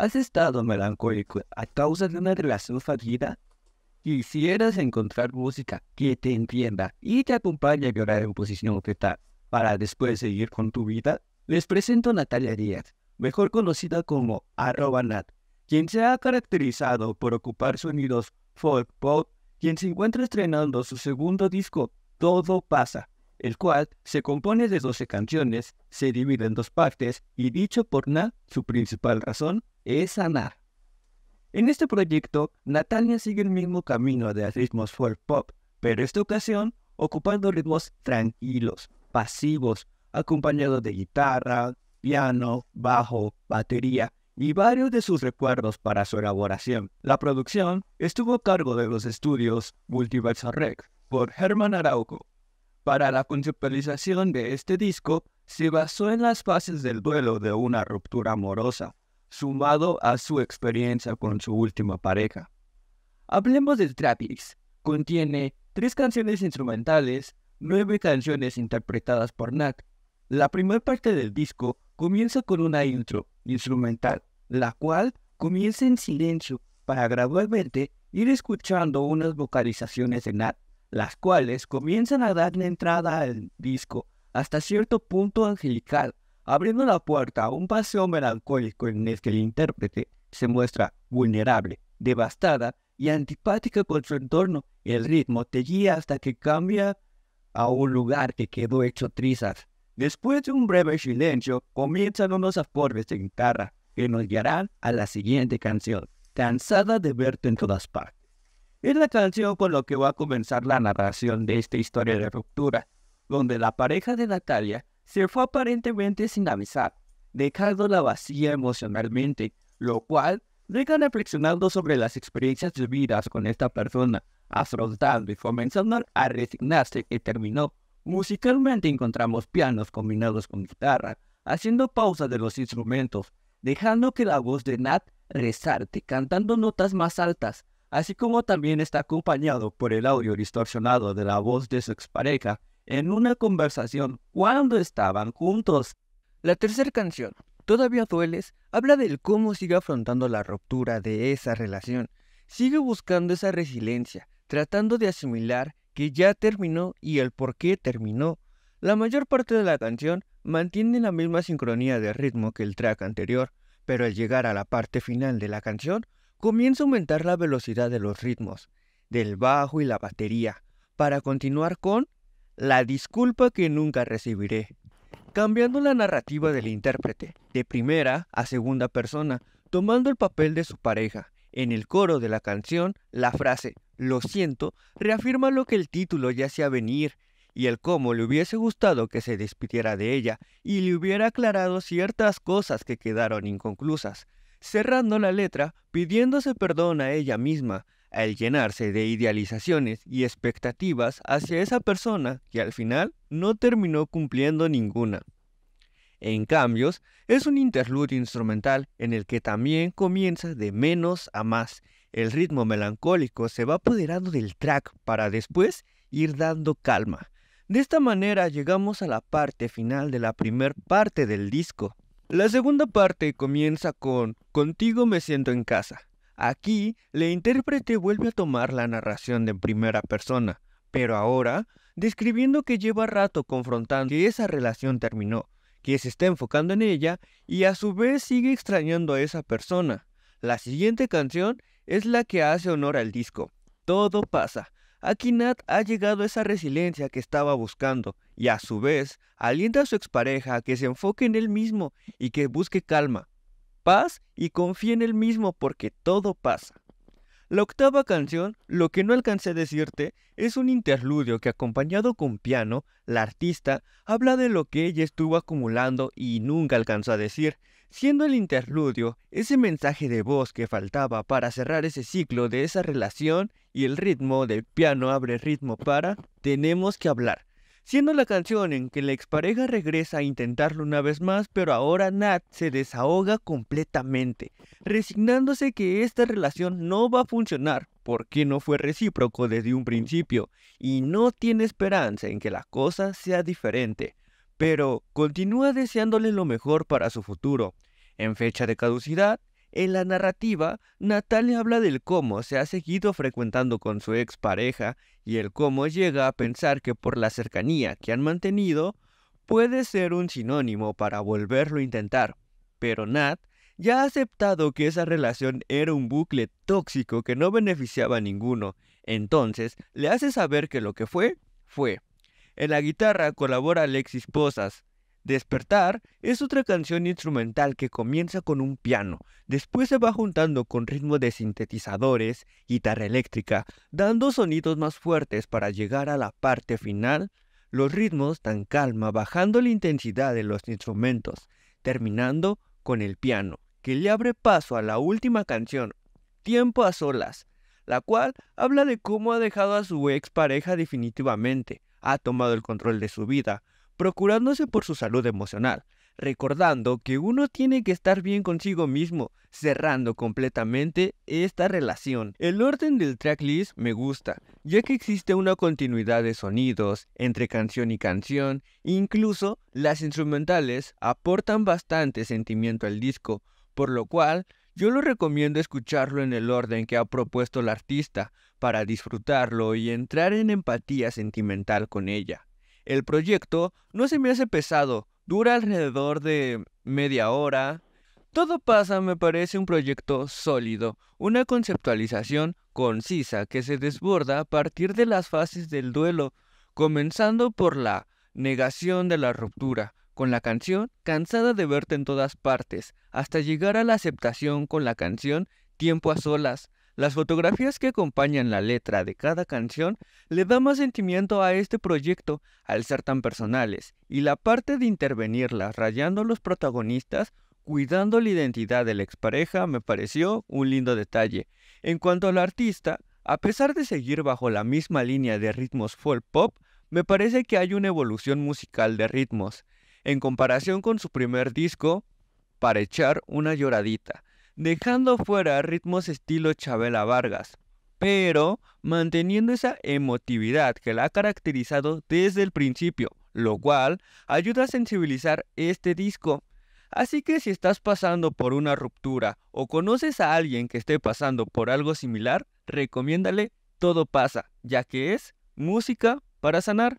¿Has estado melancólico a causa de una relación fallida? ¿Quisieras encontrar música que te entienda y te acompañe a llorar en posición fetal para después seguir con tu vida? Les presento a Natalia Díaz, mejor conocida como arroba Nat, quien se ha caracterizado por ocupar sonidos folk pop, quien se encuentra estrenando su segundo disco Todo pasa, el cual se compone de 12 canciones, se divide en dos partes y dicho por Na, su principal razón es sanar. En este proyecto, Natalia sigue el mismo camino de ritmos folk pop, pero esta ocasión ocupando ritmos tranquilos, pasivos, acompañados de guitarra, piano, bajo, batería y varios de sus recuerdos para su elaboración. La producción estuvo a cargo de los estudios Multiverse Rec por Herman Arauco, para la conceptualización de este disco, se basó en las fases del duelo de una ruptura amorosa, sumado a su experiencia con su última pareja. Hablemos de Trapeze. Contiene tres canciones instrumentales, nueve canciones interpretadas por Nat. La primera parte del disco comienza con una intro instrumental, la cual comienza en silencio para gradualmente ir escuchando unas vocalizaciones de Nat las cuales comienzan a darle entrada al disco hasta cierto punto angelical, abriendo la puerta a un paseo melancólico en el que el intérprete se muestra vulnerable, devastada y antipática con su entorno. El ritmo te guía hasta que cambia a un lugar que quedó hecho trizas. Después de un breve silencio, comienzan unos acordes de guitarra que nos guiarán a la siguiente canción, Cansada de verte en todas partes. Es la canción con la que va a comenzar la narración de esta historia de ruptura, donde la pareja de Natalia se fue aparentemente sin avisar, la vacía emocionalmente, lo cual deja reflexionando sobre las experiencias vividas con esta persona, afrontando y comenzando a resignarse que terminó. Musicalmente encontramos pianos combinados con guitarra, haciendo pausa de los instrumentos, dejando que la voz de Nat resalte, cantando notas más altas, así como también está acompañado por el audio distorsionado de la voz de su expareja en una conversación cuando estaban juntos. La tercera canción, Todavía Dueles, habla del cómo sigue afrontando la ruptura de esa relación. Sigue buscando esa resiliencia, tratando de asimilar que ya terminó y el por qué terminó. La mayor parte de la canción mantiene la misma sincronía de ritmo que el track anterior, pero al llegar a la parte final de la canción, comienza a aumentar la velocidad de los ritmos, del bajo y la batería, para continuar con La disculpa que nunca recibiré, cambiando la narrativa del intérprete, de primera a segunda persona, tomando el papel de su pareja. En el coro de la canción, la frase Lo siento reafirma lo que el título ya hacía venir, y el cómo le hubiese gustado que se despidiera de ella y le hubiera aclarado ciertas cosas que quedaron inconclusas, cerrando la letra pidiéndose perdón a ella misma al llenarse de idealizaciones y expectativas hacia esa persona que al final no terminó cumpliendo ninguna. En cambios, es un interlude instrumental en el que también comienza de menos a más. El ritmo melancólico se va apoderando del track para después ir dando calma. De esta manera llegamos a la parte final de la primer parte del disco, la segunda parte comienza con Contigo me siento en casa. Aquí, la intérprete vuelve a tomar la narración de primera persona, pero ahora describiendo que lleva rato confrontando que esa relación terminó, que se está enfocando en ella y a su vez sigue extrañando a esa persona. La siguiente canción es la que hace honor al disco. Todo pasa, Aquí Nat ha llegado a esa resiliencia que estaba buscando y a su vez alienta a su expareja a que se enfoque en él mismo y que busque calma, paz y confíe en él mismo porque todo pasa. La octava canción, Lo que no alcancé a decirte, es un interludio que acompañado con piano, la artista habla de lo que ella estuvo acumulando y nunca alcanzó a decir, siendo el interludio ese mensaje de voz que faltaba para cerrar ese ciclo de esa relación y el ritmo de piano abre ritmo para Tenemos que hablar, siendo la canción en que la expareja regresa a intentarlo una vez más, pero ahora Nat se desahoga completamente, resignándose que esta relación no va a funcionar porque no fue recíproco desde un principio y no tiene esperanza en que la cosa sea diferente pero continúa deseándole lo mejor para su futuro. En fecha de caducidad, en la narrativa, Natalia habla del cómo se ha seguido frecuentando con su expareja y el cómo llega a pensar que por la cercanía que han mantenido, puede ser un sinónimo para volverlo a intentar. Pero Nat ya ha aceptado que esa relación era un bucle tóxico que no beneficiaba a ninguno, entonces le hace saber que lo que fue, fue. En la guitarra colabora Alexis Posas. Despertar es otra canción instrumental que comienza con un piano, después se va juntando con ritmos de sintetizadores, guitarra eléctrica, dando sonidos más fuertes para llegar a la parte final, los ritmos tan calma bajando la intensidad de los instrumentos, terminando con el piano, que le abre paso a la última canción, Tiempo a solas, la cual habla de cómo ha dejado a su ex pareja definitivamente, ha tomado el control de su vida, procurándose por su salud emocional, recordando que uno tiene que estar bien consigo mismo, cerrando completamente esta relación. El orden del tracklist me gusta, ya que existe una continuidad de sonidos entre canción y canción, incluso las instrumentales aportan bastante sentimiento al disco, por lo cual yo lo recomiendo escucharlo en el orden que ha propuesto el artista, para disfrutarlo y entrar en empatía sentimental con ella. El proyecto no se me hace pesado, dura alrededor de media hora. Todo pasa me parece un proyecto sólido, una conceptualización concisa que se desborda a partir de las fases del duelo, comenzando por la negación de la ruptura, con la canción Cansada de verte en todas partes, hasta llegar a la aceptación con la canción Tiempo a solas, las fotografías que acompañan la letra de cada canción le dan más sentimiento a este proyecto al ser tan personales, y la parte de intervenirlas rayando los protagonistas, cuidando la identidad de la expareja, me pareció un lindo detalle. En cuanto al artista, a pesar de seguir bajo la misma línea de ritmos folk pop, me parece que hay una evolución musical de ritmos, en comparación con su primer disco, para echar una lloradita dejando fuera ritmos estilo Chabela Vargas, pero manteniendo esa emotividad que la ha caracterizado desde el principio, lo cual ayuda a sensibilizar este disco. Así que si estás pasando por una ruptura o conoces a alguien que esté pasando por algo similar, recomiéndale Todo pasa, ya que es música para sanar.